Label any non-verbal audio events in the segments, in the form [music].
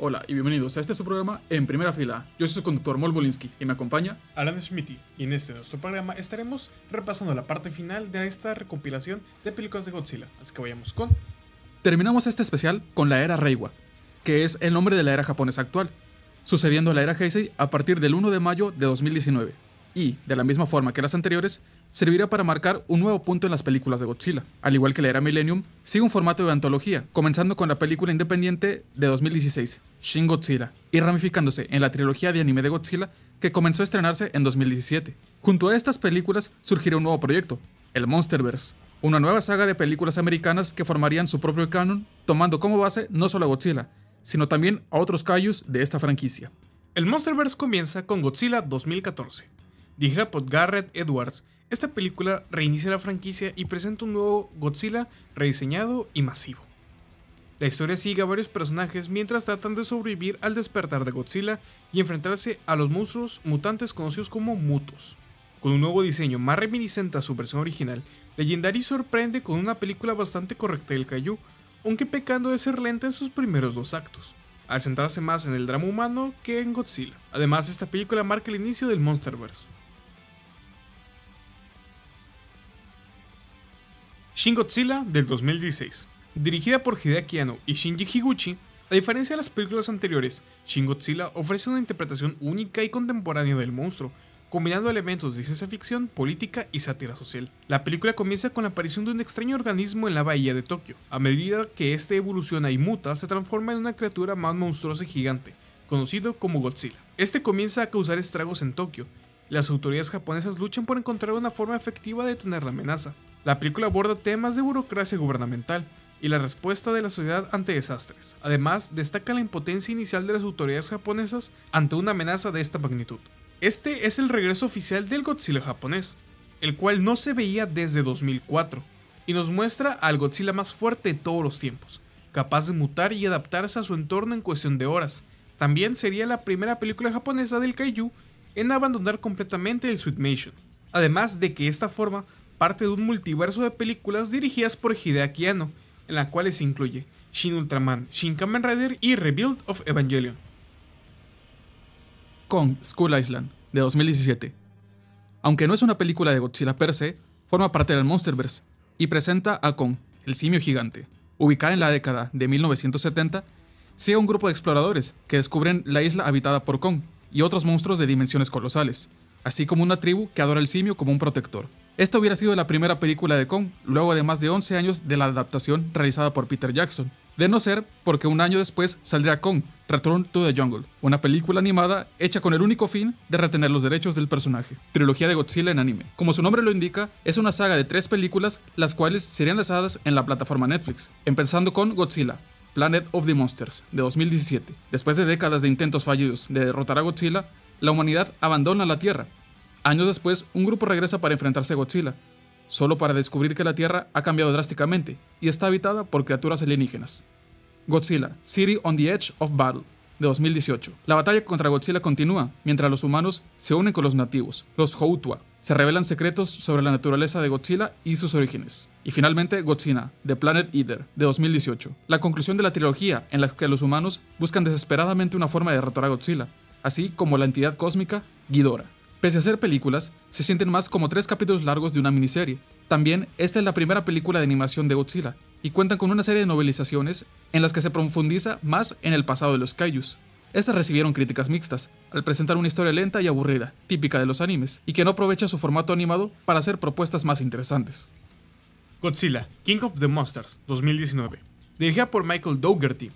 Hola y bienvenidos a este su programa En Primera Fila. Yo soy su conductor Mol Bolinsky y me acompaña Alan smithy y en este nuestro programa estaremos repasando la parte final de esta recopilación de películas de Godzilla. Así que vayamos con... Terminamos este especial con la era Reiwa, que es el nombre de la era japonesa actual, sucediendo la era Heisei a partir del 1 de mayo de 2019 y, de la misma forma que las anteriores, servirá para marcar un nuevo punto en las películas de Godzilla. Al igual que la era Millennium, sigue un formato de antología, comenzando con la película independiente de 2016, Shin Godzilla, y ramificándose en la trilogía de anime de Godzilla que comenzó a estrenarse en 2017. Junto a estas películas surgirá un nuevo proyecto, el Monsterverse, una nueva saga de películas americanas que formarían su propio canon, tomando como base no solo a Godzilla, sino también a otros kaijus de esta franquicia. El Monsterverse comienza con Godzilla 2014, Dijera por Garrett Edwards. Esta película reinicia la franquicia y presenta un nuevo Godzilla rediseñado y masivo. La historia sigue a varios personajes mientras tratan de sobrevivir al despertar de Godzilla y enfrentarse a los monstruos mutantes conocidos como Mutos. Con un nuevo diseño más reminiscente a su versión original, Legendary sorprende con una película bastante correcta del Kaiju, aunque pecando de ser lenta en sus primeros dos actos, al centrarse más en el drama humano que en Godzilla. Además, esta película marca el inicio del Monsterverse. Shin Godzilla del 2016. Dirigida por Hideaki Anno y Shinji Higuchi, a diferencia de las películas anteriores, Shin Godzilla ofrece una interpretación única y contemporánea del monstruo, combinando elementos de ciencia ficción, política y sátira social. La película comienza con la aparición de un extraño organismo en la bahía de Tokio. A medida que este evoluciona y muta, se transforma en una criatura más monstruosa y gigante, conocido como Godzilla. Este comienza a causar estragos en Tokio, las autoridades japonesas luchan por encontrar una forma efectiva de detener la amenaza. La película aborda temas de burocracia gubernamental y la respuesta de la sociedad ante desastres. Además, destaca la impotencia inicial de las autoridades japonesas ante una amenaza de esta magnitud. Este es el regreso oficial del Godzilla japonés, el cual no se veía desde 2004, y nos muestra al Godzilla más fuerte de todos los tiempos, capaz de mutar y adaptarse a su entorno en cuestión de horas. También sería la primera película japonesa del kaiju en abandonar completamente el Suitmation. Además de que esta forma parte de un multiverso de películas dirigidas por Hideaki Anno, en la cual se incluye Shin Ultraman, Shin Kamen Rider y Rebuild of Evangelion. Kong Skull Island, de 2017. Aunque no es una película de Godzilla per se, forma parte del Monsterverse y presenta a Kong, el simio gigante. Ubicada en la década de 1970, sigue un grupo de exploradores que descubren la isla habitada por Kong y otros monstruos de dimensiones colosales, así como una tribu que adora al simio como un protector. Esta hubiera sido la primera película de Kong, luego de más de 11 años de la adaptación realizada por Peter Jackson. De no ser porque un año después saldría Kong, Return to the Jungle, una película animada hecha con el único fin de retener los derechos del personaje. Trilogía de Godzilla en anime. Como su nombre lo indica, es una saga de tres películas, las cuales serían lanzadas en la plataforma Netflix, empezando con Godzilla, Planet of the Monsters, de 2017. Después de décadas de intentos fallidos de derrotar a Godzilla, la humanidad abandona la Tierra Años después, un grupo regresa para enfrentarse a Godzilla, solo para descubrir que la Tierra ha cambiado drásticamente y está habitada por criaturas alienígenas. Godzilla, City on the Edge of Battle, de 2018. La batalla contra Godzilla continúa, mientras los humanos se unen con los nativos, los Houtua. Se revelan secretos sobre la naturaleza de Godzilla y sus orígenes. Y finalmente, Godzilla, The Planet Eater, de 2018. La conclusión de la trilogía en la que los humanos buscan desesperadamente una forma de derrotar a Godzilla, así como la entidad cósmica Ghidorah. Pese a ser películas, se sienten más como tres capítulos largos de una miniserie. También, esta es la primera película de animación de Godzilla, y cuentan con una serie de novelizaciones en las que se profundiza más en el pasado de los kaijus. Estas recibieron críticas mixtas, al presentar una historia lenta y aburrida, típica de los animes, y que no aprovecha su formato animado para hacer propuestas más interesantes. Godzilla, King of the Monsters, 2019, dirigida por Michael Dougherty.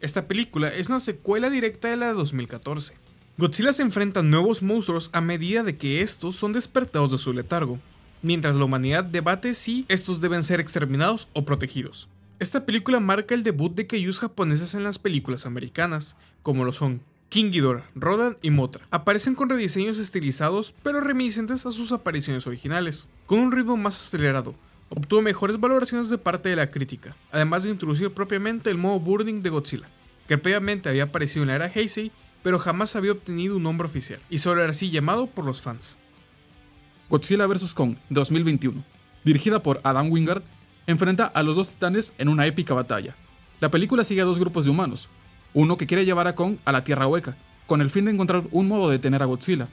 Esta película es una secuela directa de la de 2014 Godzilla se enfrenta a nuevos monstruos a medida de que estos son despertados de su letargo, mientras la humanidad debate si estos deben ser exterminados o protegidos. Esta película marca el debut de kaijus japoneses en las películas americanas, como lo son King Ghidorah, Rodan y Mothra. Aparecen con rediseños estilizados, pero reminiscentes a sus apariciones originales, con un ritmo más acelerado, obtuvo mejores valoraciones de parte de la crítica, además de introducir propiamente el modo Burning de Godzilla, que previamente había aparecido en la era Heisei pero jamás había obtenido un nombre oficial, y solo era así llamado por los fans. Godzilla vs. Kong 2021, dirigida por Adam Wingard, enfrenta a los dos titanes en una épica batalla. La película sigue a dos grupos de humanos, uno que quiere llevar a Kong a la Tierra Hueca, con el fin de encontrar un modo de detener a Godzilla,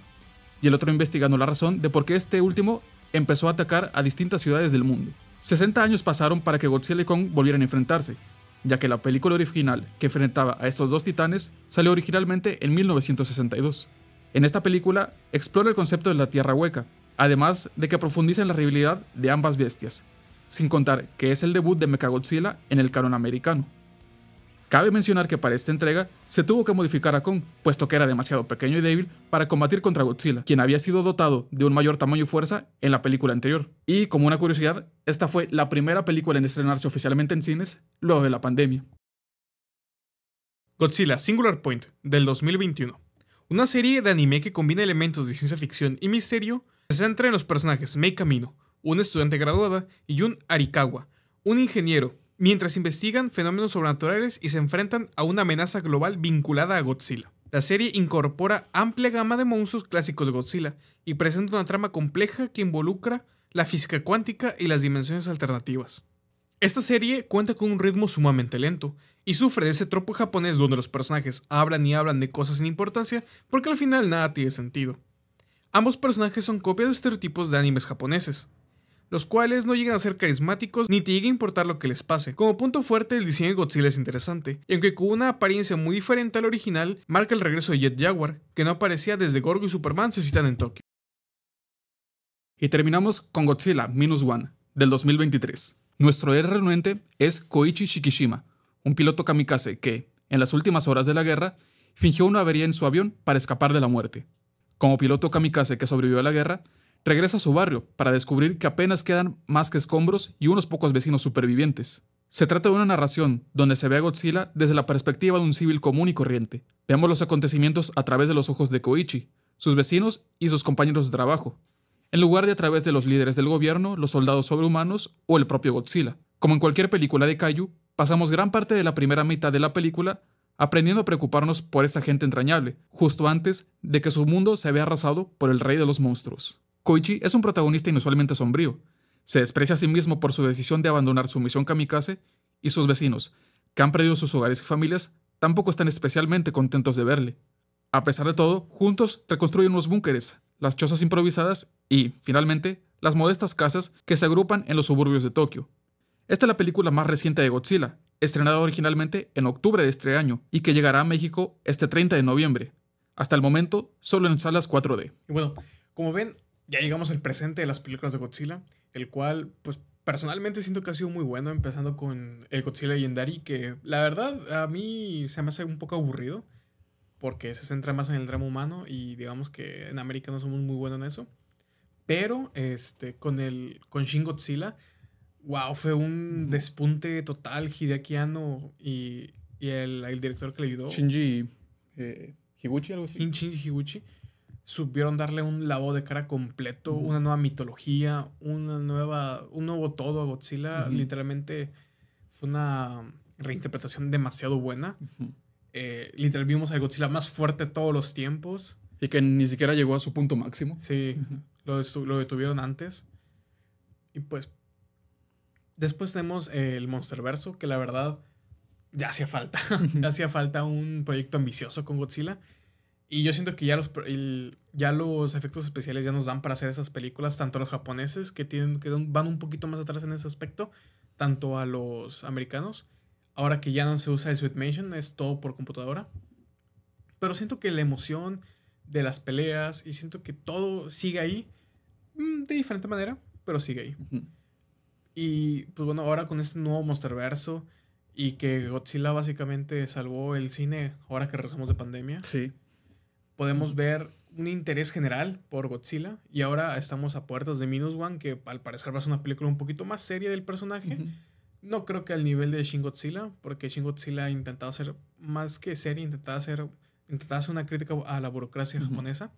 y el otro investigando la razón de por qué este último empezó a atacar a distintas ciudades del mundo. 60 años pasaron para que Godzilla y Kong volvieran a enfrentarse, ya que la película original que enfrentaba a estos dos titanes salió originalmente en 1962. En esta película explora el concepto de la Tierra Hueca, además de que profundiza en la rivalidad de ambas bestias, sin contar que es el debut de Mechagodzilla en el canon americano. Cabe mencionar que para esta entrega se tuvo que modificar a Kong, puesto que era demasiado pequeño y débil para combatir contra Godzilla, quien había sido dotado de un mayor tamaño y fuerza en la película anterior. Y como una curiosidad, esta fue la primera película en estrenarse oficialmente en cines luego de la pandemia. Godzilla Singular Point del 2021. Una serie de anime que combina elementos de ciencia ficción y misterio, se centra en los personajes Mei Camino, una estudiante graduada, y Jun Arikawa, un ingeniero mientras investigan fenómenos sobrenaturales y se enfrentan a una amenaza global vinculada a Godzilla. La serie incorpora amplia gama de monstruos clásicos de Godzilla y presenta una trama compleja que involucra la física cuántica y las dimensiones alternativas. Esta serie cuenta con un ritmo sumamente lento y sufre de ese tropo japonés donde los personajes hablan y hablan de cosas sin importancia porque al final nada tiene sentido. Ambos personajes son copias de estereotipos de animes japoneses, los cuales no llegan a ser carismáticos ni te llega a importar lo que les pase. Como punto fuerte, el diseño de Godzilla es interesante, en aunque con una apariencia muy diferente al original, marca el regreso de Jet Jaguar, que no aparecía desde Gorgo y Superman se citan en Tokio. Y terminamos con Godzilla Minus One, del 2023. Nuestro héroe renuente es Koichi Shikishima, un piloto kamikaze que, en las últimas horas de la guerra, fingió una avería en su avión para escapar de la muerte. Como piloto kamikaze que sobrevivió a la guerra, Regresa a su barrio para descubrir que apenas quedan más que escombros y unos pocos vecinos supervivientes. Se trata de una narración donde se ve a Godzilla desde la perspectiva de un civil común y corriente. Veamos los acontecimientos a través de los ojos de Koichi, sus vecinos y sus compañeros de trabajo, en lugar de a través de los líderes del gobierno, los soldados sobrehumanos o el propio Godzilla. Como en cualquier película de Kaiju, pasamos gran parte de la primera mitad de la película aprendiendo a preocuparnos por esta gente entrañable, justo antes de que su mundo se vea arrasado por el rey de los monstruos. Koichi es un protagonista inusualmente sombrío. Se desprecia a sí mismo por su decisión de abandonar su misión kamikaze y sus vecinos, que han perdido sus hogares y familias, tampoco están especialmente contentos de verle. A pesar de todo, juntos reconstruyen los búnkeres, las chozas improvisadas y, finalmente, las modestas casas que se agrupan en los suburbios de Tokio. Esta es la película más reciente de Godzilla, estrenada originalmente en octubre de este año y que llegará a México este 30 de noviembre. Hasta el momento, solo en salas 4D. bueno, como ven, ya llegamos al presente de las películas de Godzilla, el cual, pues personalmente siento que ha sido muy bueno, empezando con el Godzilla Legendary, que la verdad a mí se me hace un poco aburrido, porque se centra más en el drama humano y digamos que en América no somos muy buenos en eso. Pero este, con, el, con Shin Godzilla, wow, fue un despunte total. Hideaki y, el, director que le ayudó. Shinji eh, Higuchi, algo así. Shinji Higuchi Subieron darle un lavado de cara completo, una nueva mitología, una nueva, un nuevo todo a Godzilla. Literalmente fue una reinterpretación demasiado buena. Eh, literal vimos al Godzilla más fuerte de todos los tiempos. Y que ni siquiera llegó a su punto máximo. Sí, lo, lo, detuvieron antes. Y pues después tenemos el Monsterverso, que la verdad ya hacía falta. ya [laughs] hacía falta un proyecto ambicioso con Godzilla. Y yo siento que ya los, ya los efectos especiales ya nos dan para hacer esas películas, tanto a los japoneses, que, tienen, que van un poquito más atrás en ese aspecto, tanto a los americanos. Ahora que ya no se usa el Suitmation, es todo por computadora. Pero siento que la emoción de las peleas y siento que todo sigue ahí, mm, de diferente manera, pero sigue ahí. Y pues bueno, ahora con este nuevo Monsterverso y que Godzilla básicamente salvó el cine ahora que regresamos de pandemia. Sí podemos ver un interés general por Godzilla y ahora estamos a puertas de Minus One, que al parecer va a ser una película un poquito más seria del personaje. No creo que al nivel de Shin Godzilla, porque Shin Godzilla ha intentado ser más que seria, intentaba hacer, intentaba hacer una crítica a la burocracia japonesa.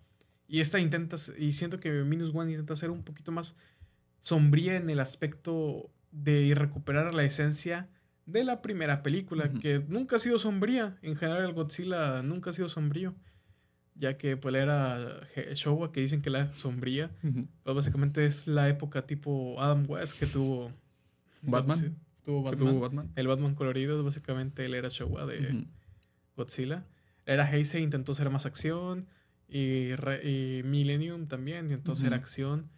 Y esta intenta, y siento que Minus One intenta ser un poquito más sombría en el aspecto de recuperar la esencia de la primera película, que nunca ha sido sombría. En general, el Godzilla nunca ha sido sombrío ya que pues era Showa, que dicen que la sombría, pues básicamente es la época tipo Adam West que tuvo Batman. tuvo Batman. El Batman colorido básicamente él era Showa de Godzilla. era Heisei intentó ser más acción y, Millennium también intentó uh acción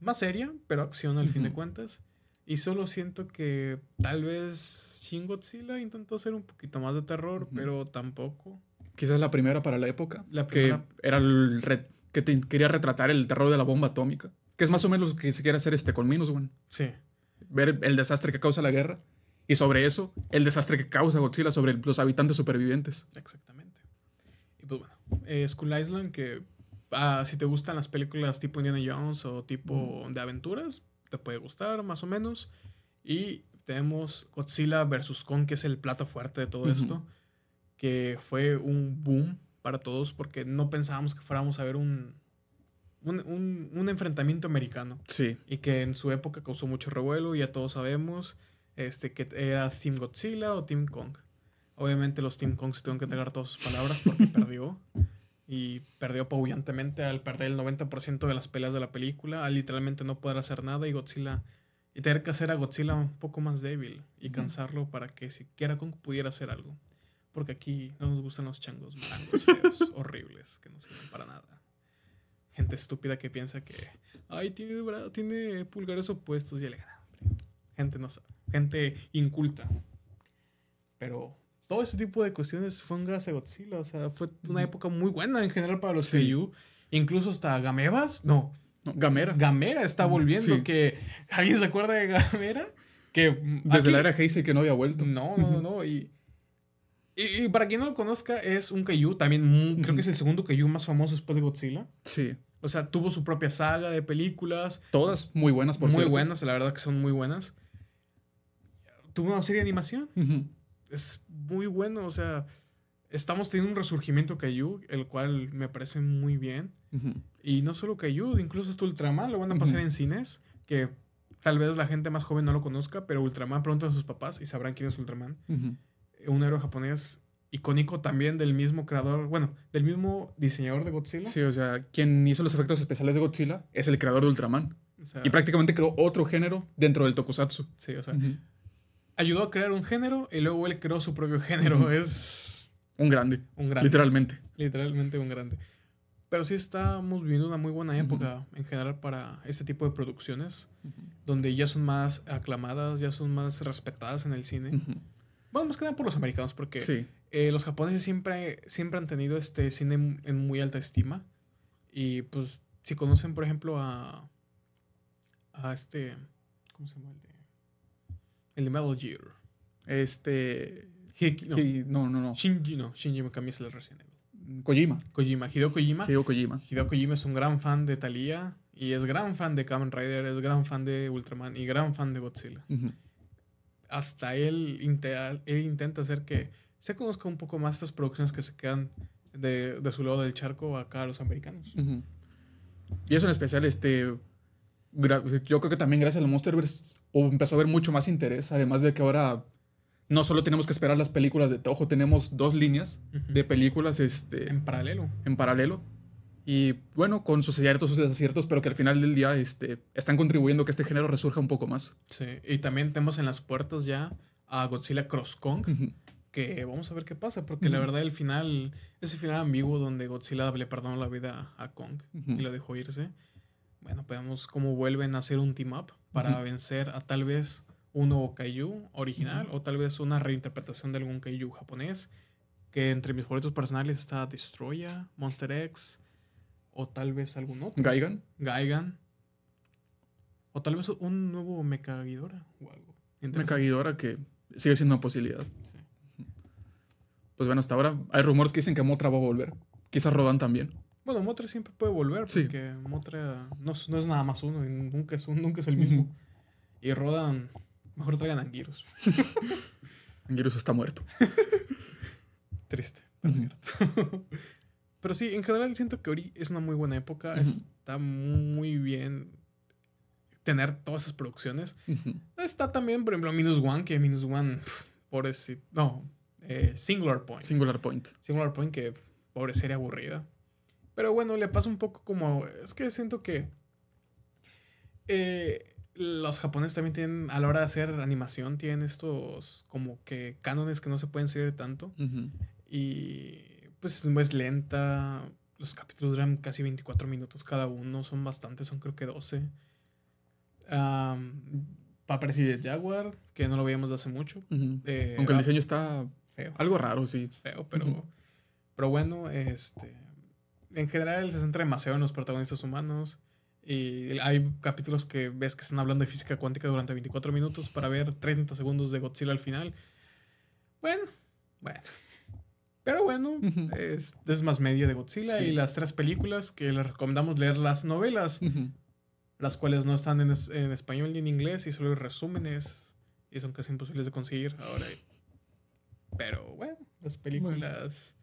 más seria, pero acción al fin de cuentas. Y solo siento que tal vez Shin Godzilla intentó ser un poquito más de terror, pero tampoco quizás la primera para la época, la que era que quería retratar el terror de la bomba atómica, que es más o menos lo que se quiere hacer este con güey. Sí. Ver el desastre que causa la guerra y sobre eso, el desastre que causa Godzilla sobre los habitantes supervivientes. Exactamente. Y pues bueno, eh, Island, que ah, si te gustan las películas tipo Indiana Jones o tipo de aventuras, te puede gustar más o menos. Y tenemos Godzilla vs. Kong, que es el plato fuerte de todo esto que fue un boom para todos porque no pensábamos que fuéramos a ver un, un, enfrentamiento americano. Sí. Y que en su época causó mucho revuelo, Y ya todos sabemos este, que era Team Godzilla o Team Kong. Obviamente los Team Kong se tuvieron que entregar todas sus palabras porque [laughs] perdió. Y perdió apabullantemente al perder el 90% de las peleas de la película, al literalmente no poder hacer nada y Godzilla... Y tener que hacer a Godzilla un poco más débil y cansarlo para que siquiera Kong pudiera hacer algo. Porque aquí no nos gustan los changos blancos, feos, [laughs] horribles, que no sirven para nada. Gente estúpida que piensa que, ay, tiene, pulgares opuestos y le Gente no sabe, gente inculta. Pero todo ese tipo de cuestiones fue un gracia Godzilla. O sea, fue una época muy buena en general para los sí. Incluso hasta Gamebas, no. Gamera. Gamera está volviendo. Que, ¿Alguien se acuerda de Gamera? Que Desde la era Heisei que no había vuelto. No, no, no. Y y, para quien no lo conozca, es un kaiju, también creo que es el segundo kaiju más famoso después de Godzilla. Sí. O sea, tuvo su propia saga de películas. Todas muy buenas, por Muy buenas, la verdad que son muy buenas. Tuvo una serie de animación. Es muy bueno, o sea, estamos teniendo un resurgimiento Kaiju, el cual me parece muy bien. Y no solo Kaiju, incluso tu Ultraman lo van a pasar en cines, que tal vez la gente más joven no lo conozca, pero Ultraman pronto a sus papás y sabrán quién es Ultraman un héroe japonés icónico también del mismo creador, bueno, del mismo diseñador de Godzilla. Sí, o sea, quien hizo los efectos especiales de Godzilla es el creador de Ultraman. y prácticamente creó otro género dentro del tokusatsu. Sí, o sea, ayudó a crear un género y luego él creó su propio género. Es un grande. Un grande. Literalmente. Literalmente un grande. Pero sí estamos viviendo una muy buena época en general para este tipo de producciones, donde ya son más aclamadas, ya son más respetadas en el cine. Bueno, más que nada por los americanos, porque eh, los japoneses siempre, siempre han tenido este cine en muy alta estima. Y pues, si conocen, por ejemplo, a. a este. ¿Cómo se llama el de.? El de Metal Gear. Este. no. no. no, Shinji, no. Shinji Mikami es el recién. Kojima. Kojima. Hideo Kojima. Hideo Kojima. Hideo Kojima es un gran fan de Thalía y es gran fan de Kamen Rider, es gran fan de Ultraman y gran fan de Godzilla hasta él, intenta hacer que se conozca un poco más estas producciones que se quedan de, su lado del charco acá a los americanos. Y eso en especial, este, yo creo que también gracias a los Monster o empezó a haber mucho más interés, además de que ahora no solo tenemos que esperar las películas de Toho, tenemos dos líneas de películas este, en paralelo. En paralelo y bueno, con sus todos sus desaciertos, pero que al final del día este, están contribuyendo a que este género resurja un poco más. Sí, y también tenemos en las puertas ya a Godzilla Cross Kong, que vamos a ver qué pasa, porque la verdad el final, ese final ambiguo donde Godzilla le perdonó la vida a Kong y lo dejó irse, bueno, podemos cómo vuelven a hacer un team up para vencer a tal vez un nuevo Kaiju original o tal vez una reinterpretación de algún Kaiju japonés, que entre mis favoritos personales está Destroya, Monster X. O tal vez algún otro. Gaigan. Gaigan. O tal vez un nuevo Mecaguidora o algo. Mecaguidora que sigue siendo una posibilidad. Pues bueno, hasta ahora hay rumores que dicen que Motra va a volver. Quizás Rodan también. Bueno, Motra siempre puede volver porque sí. Motra no, es nada más uno y nunca es, un, nunca es el mismo. Y Rodan, mejor traigan a Anguirus. [laughs] Anguirus está muerto. [laughs] Triste, pero [laughs] Pero sí, en general siento que Ori es una muy buena época. Está muy bien tener todas esas producciones. Está también, por ejemplo, Minus One, que Minus One, pobre... no, eh, Singular Point. Singular Point. Singular Point, que pobre serie aburrida. Pero bueno, le pasa un poco como... Es que siento que... Eh, los japoneses también tienen, a la hora de hacer animación, tienen estos como que cánones que no se pueden seguir tanto. Y pues es lenta. Los capítulos duran casi 24 minutos cada uno, son bastantes, son creo que 12. para Papers de Jaguar, que no lo veíamos hace mucho. Eh, Aunque el ah, diseño está feo. Algo raro, sí. Feo, pero, pero bueno, este, en general se centra demasiado en los protagonistas humanos. Y hay capítulos que ves que están hablando de física cuántica durante 24 minutos para ver 30 segundos de Godzilla al final. Bueno, bueno. Pero bueno, es, más media de Godzilla y las tres películas que les recomendamos leer las novelas, las cuales no están en, español ni en inglés y solo hay resúmenes y son casi imposibles de conseguir ahora. Pero bueno, las películas...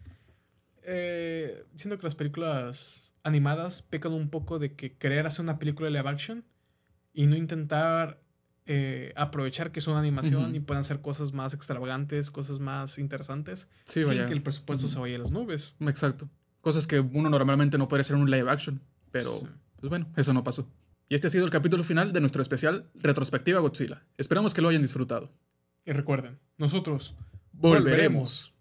Siendo eh, siento que las películas animadas pecan un poco de que querer hacer una película de live action y no intentar eh, aprovechar que es una animación y puedan hacer cosas más extravagantes, cosas más interesantes, sí, sin que el presupuesto se vaya a las nubes. Exacto. Cosas que uno normalmente no puede hacer en un live action, pero pues bueno, eso no pasó. Y este ha sido el capítulo final de nuestro especial Retrospectiva Godzilla. Esperamos que lo hayan disfrutado. Y recuerden, nosotros volveremos.